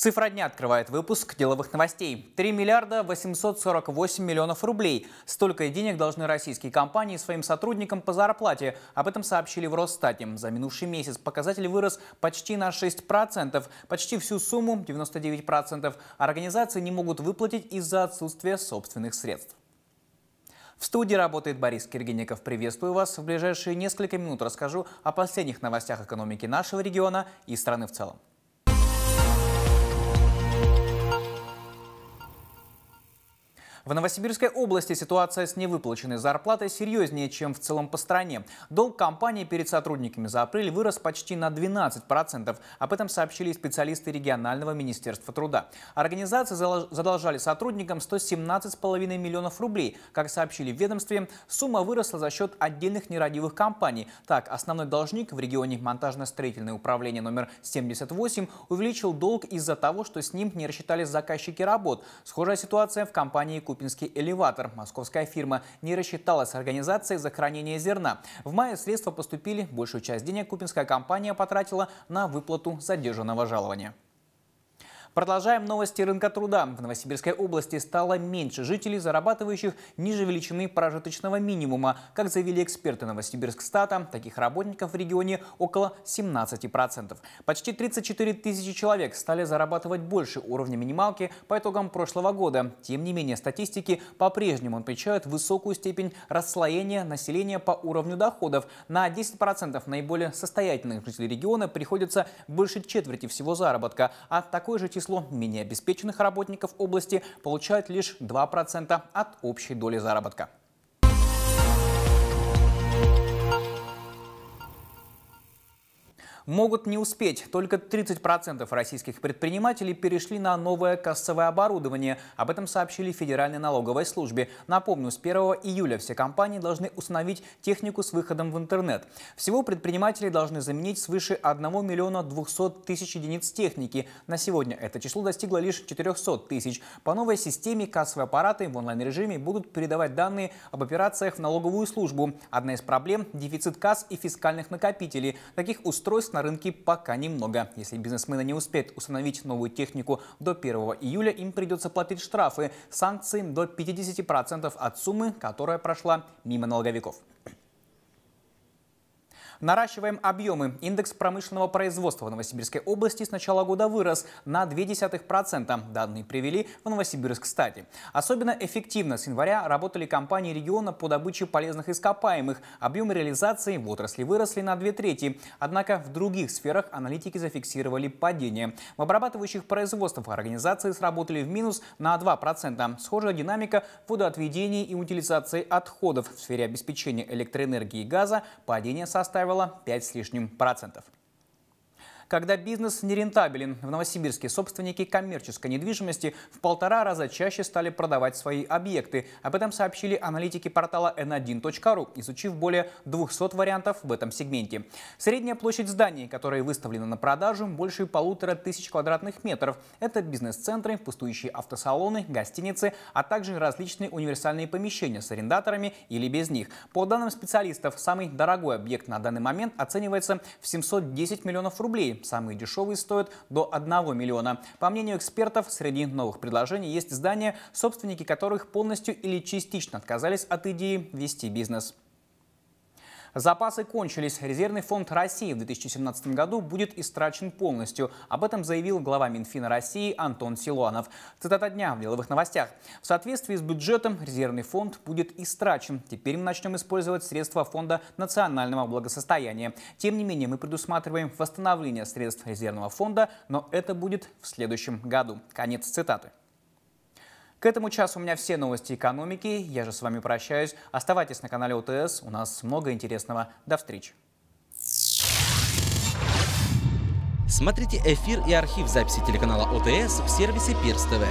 Цифра дня открывает выпуск деловых новостей. 3 миллиарда 848 миллионов рублей. Столько денег должны российские компании своим сотрудникам по зарплате. Об этом сообщили в Росстате. За минувший месяц показатель вырос почти на 6%. Почти всю сумму, 99%, организации не могут выплатить из-за отсутствия собственных средств. В студии работает Борис Киргиников. Приветствую вас. В ближайшие несколько минут расскажу о последних новостях экономики нашего региона и страны в целом. В Новосибирской области ситуация с невыплаченной зарплатой серьезнее, чем в целом по стране. Долг компании перед сотрудниками за апрель вырос почти на 12%. Об этом сообщили специалисты регионального министерства труда. Организации задолжали сотрудникам 117,5 миллионов рублей. Как сообщили в ведомстве, сумма выросла за счет отдельных нерадивых компаний. Так, основной должник в регионе монтажно-строительное управление номер 78 увеличил долг из-за того, что с ним не рассчитались заказчики работ. Схожая ситуация в компании Купинский элеватор. Московская фирма не рассчиталась с организацией за хранение зерна. В мае средства поступили, большую часть денег купинская компания потратила на выплату задержанного жалования. Продолжаем новости рынка труда. В Новосибирской области стало меньше жителей, зарабатывающих ниже величины прожиточного минимума. Как заявили эксперты Новосибирск-стата, таких работников в регионе около 17%. Почти 34 тысячи человек стали зарабатывать больше уровня минималки по итогам прошлого года. Тем не менее, статистики по-прежнему отмечают высокую степень расслоения населения по уровню доходов. На 10% наиболее состоятельных жителей региона приходится больше четверти всего заработка, а такой же число менее обеспеченных работников области получают лишь 2% от общей доли заработка. могут не успеть. Только 30% российских предпринимателей перешли на новое кассовое оборудование. Об этом сообщили Федеральной налоговой службе. Напомню, с 1 июля все компании должны установить технику с выходом в интернет. Всего предприниматели должны заменить свыше 1 миллиона 200 тысяч единиц техники. На сегодня это число достигло лишь 400 тысяч. По новой системе кассовые аппараты в онлайн-режиме будут передавать данные об операциях в налоговую службу. Одна из проблем – дефицит касс и фискальных накопителей. Таких устройств на на рынке пока немного. Если бизнесмены не успеют установить новую технику до 1 июля, им придется платить штрафы, санкции до 50% от суммы, которая прошла мимо налоговиков. Наращиваем объемы. Индекс промышленного производства в Новосибирской области с начала года вырос на 0,2%. Данные привели в Новосибирск кстати. Особенно эффективно с января работали компании региона по добыче полезных ископаемых. Объемы реализации в отрасли выросли на две трети. Однако в других сферах аналитики зафиксировали падение. В обрабатывающих производствах организации сработали в минус на 2%. Схожая динамика в водоотведении и утилизации отходов. В сфере обеспечения электроэнергии и газа падение составило составила 5 с лишним процентов. Когда бизнес нерентабелен, в Новосибирске собственники коммерческой недвижимости в полтора раза чаще стали продавать свои объекты. Об этом сообщили аналитики портала n1.ru, изучив более 200 вариантов в этом сегменте. Средняя площадь зданий, которые выставлены на продажу, больше полутора тысяч квадратных метров. Это бизнес-центры, пустующие автосалоны, гостиницы, а также различные универсальные помещения с арендаторами или без них. По данным специалистов, самый дорогой объект на данный момент оценивается в 710 миллионов рублей. Самые дешевые стоят до 1 миллиона. По мнению экспертов, среди новых предложений есть здания, собственники которых полностью или частично отказались от идеи вести бизнес. Запасы кончились. Резервный фонд России в 2017 году будет истрачен полностью. Об этом заявил глава Минфина России Антон Силуанов. Цитата дня в деловых новостях. В соответствии с бюджетом резервный фонд будет истрачен. Теперь мы начнем использовать средства фонда национального благосостояния. Тем не менее, мы предусматриваем восстановление средств резервного фонда, но это будет в следующем году. Конец цитаты. К этому часу у меня все новости экономики. Я же с вами прощаюсь. Оставайтесь на канале УТС. У нас много интересного. До встречи. Смотрите эфир и архив записи телеканала ОТС в сервисе Пирс ТВ.